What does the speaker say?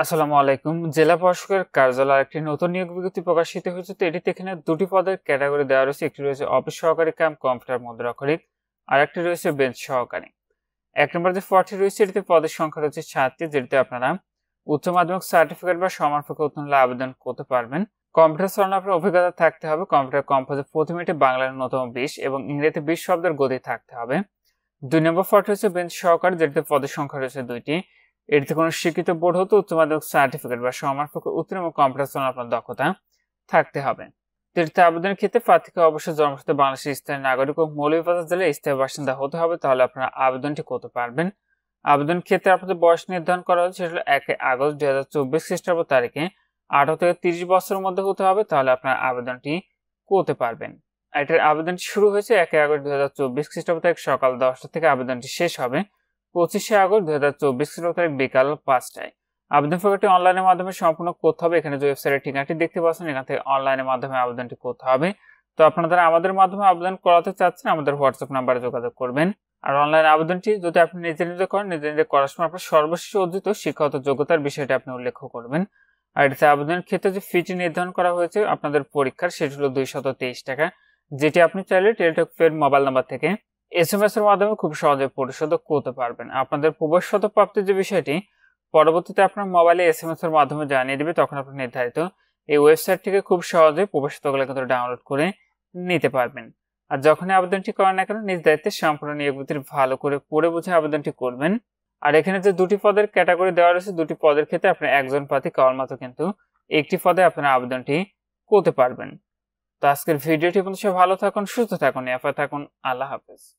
আসসালামু আলাইকুম জেলা প্রশাসকের কার্যালয়ে একটি নতুন নিয়োগ বিজ্ঞপ্তি প্রকাশিত হয়েছে তো এটিতে এখানে দুটি পদের ক্যাটাগরি দেওয়া রয়েছে একটি রয়েছে অফিস সহকারী ক্যাম্প কম্পিউটার মুদ্রাক্ষরিক আর একটি রয়েছে বেঞ্চ সহকারী এক নম্বর যে পদটি রয়েছে এটিতে পদের সংখ্যা রয়েছে সাতটি যেটিতে আপনারা উচ্চ মাধ্যমিক সার্টিফিকেট বা সমার্পক উত্তীর্ণ আবেদন করতে পারবেন কম্পিউটার চালানোর আপনার অভিজ্ঞতা থাকতে হবে কম্পিউটার কম্পোজে প্রতি মিনিটে বাংলার ন্যূনতম বিশ এবং ইংরেজিতে বিশ শব্দের গতি থাকতে হবে দুই নম্বর পদটি হচ্ছে বেঞ্চ সহকারী যেটিতে পদের সংখ্যা রয়েছে দুইটি এটিতে কোনো স্বীকৃত বোর্ড হতে উচ্চ মাধ্যমিক সার্টিফিকেট বা পক্ষে উত্তীর্ণ কম্পিউটার আপনার দক্ষতা থাকতে হবে তৃতীয় আবেদনের ক্ষেত্রে প্রার্থীকে অবশ্যই জন্মসূত্র বাংলাদেশের স্থানীয় নাগরিক ও মৌলভীবাজার জেলায় স্থায়ী বাসিন্দা হতে হবে তাহলে আপনারা আবেদনটি করতে পারবেন আবেদন ক্ষেত্রে আপনাদের বয়স নির্ধারণ করা হয়েছে সেটা একে আগস্ট দুই হাজার চব্বিশ খ্রিস্টাব্দ তারিখে আঠারো থেকে তিরিশ বছরের মধ্যে হতে হবে তাহলে আপনার আবেদনটি করতে পারবেন এটার আবেদনটি শুরু হয়েছে একে আগস্ট দু হাজার চব্বিশ খ্রিস্টাব্দ তারিখ সকাল দশটা থেকে আবেদনটি শেষ হবে পঁচিশে আগস্ট দু হাজার চব্বিশ তারিখ বিকাল পাঁচটায় আবেদন প্রক্রিয়াটি অনলাইনের মাধ্যমে সম্পূর্ণ করতে হবে এখানে যে ওয়েবসাইটের ঠিকানাটি দেখতে পাচ্ছেন এখান থেকে অনলাইনের মাধ্যমে আবেদনটি করতে হবে তো আপনারা আমাদের মাধ্যমে আবেদন করাতে চাচ্ছেন আমাদের হোয়াটসঅ্যাপ নাম্বারে যোগাযোগ করবেন আর অনলাইন আবেদনটি যদি আপনি নিজে নিজে করেন নিজে নিজে করার সময় আপনার সর্বশেষ অর্জিত শিক্ষাগত যোগ্যতার বিষয়টি আপনি উল্লেখ করবেন আর এটাতে আবেদনের ক্ষেত্রে যে ফিটি নির্ধারণ করা হয়েছে আপনাদের পরীক্ষার সেটি হল দুইশত তেইশ টাকা যেটি আপনি চাইলে টেলিটক ফের মোবাইল নাম্বার থেকে এস এম এস এর মাধ্যমে খুব সহজে পরিশোধ করতে পারবেন আপনাদের পূর্বশত শতপ্রাপ্তির যে বিষয়টি পরবর্তীতে আপনার মোবাইলে এস এম এস এর মাধ্যমে জানিয়ে দেবে তখন আপনি নির্ধারিত এই ওয়েবসাইট থেকে খুব সহজে পূর্বশতগুলো কিন্তু ডাউনলোড করে নিতে পারবেন আর যখনই আবেদনটি করেন না কেন নিজ দায়িত্বে সম্পূর্ণ নিয়োগপত্র ভালো করে পড়ে বুঝে আবেদনটি করবেন আর এখানে যে দুটি পদের ক্যাটাগরি দেওয়া রয়েছে দুটি পদের ক্ষেত্রে আপনার একজন প্রার্থী কেবলমাত্র কিন্তু একটি পদে আপনার আবেদনটি করতে পারবেন তো আজকের ভিডিওটি বলছে ভালো থাকুন সুস্থ থাকুন এফা থাকুন আল্লাহ হাফেজ